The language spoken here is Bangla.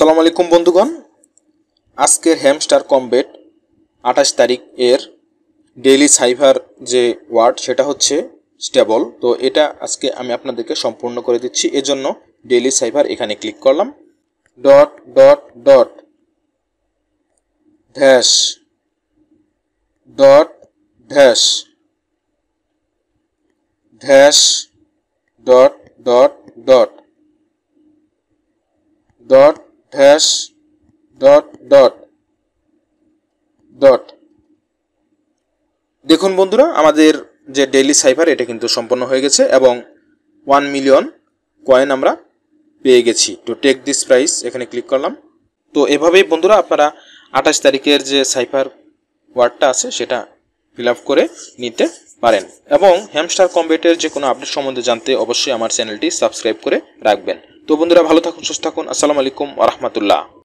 সালাম আলাইকুম বন্ধুগণ আজকের হ্যামস্টার কম্বেট আঠাশ তারিখ এর ডেইলি সাইভার যে ওয়ার্ড সেটা হচ্ছে স্টেবল তো এটা আজকে আমি আপনাদেরকে সম্পূর্ণ করে দিচ্ছি এজন্য ডেইলি সাইভার এখানে ক্লিক করলাম dot dot dot dash dot dash dash dot dot dot dot dash dot dot dot দেখুন বন্ধুরা আমাদের যে ডেইলি সাইফার এটা কিন্তু সম্পন্ন হয়ে গেছে এবং ওয়ান মিলিয়ন কয়েন আমরা পেয়ে গেছি তো টেক দিস প্রাইস এখানে ক্লিক করলাম তো এভাবেই বন্ধুরা আপনারা আঠাশ তারিখের যে সাইফার ওয়ার্ডটা আছে সেটা ফিল আপ করে নিতে পারেন এবং হ্যামস্টার কম্বেটের যে কোনো আপডেট সম্বন্ধে জানতে অবশ্যই আমার চ্যানেলটি সাবস্ক্রাইব করে রাখবেন তো বন্ধুরা ভালো থাকুন সুস্থ থাকুন আসসালামু আলাইকুম রহমতুল্লাহ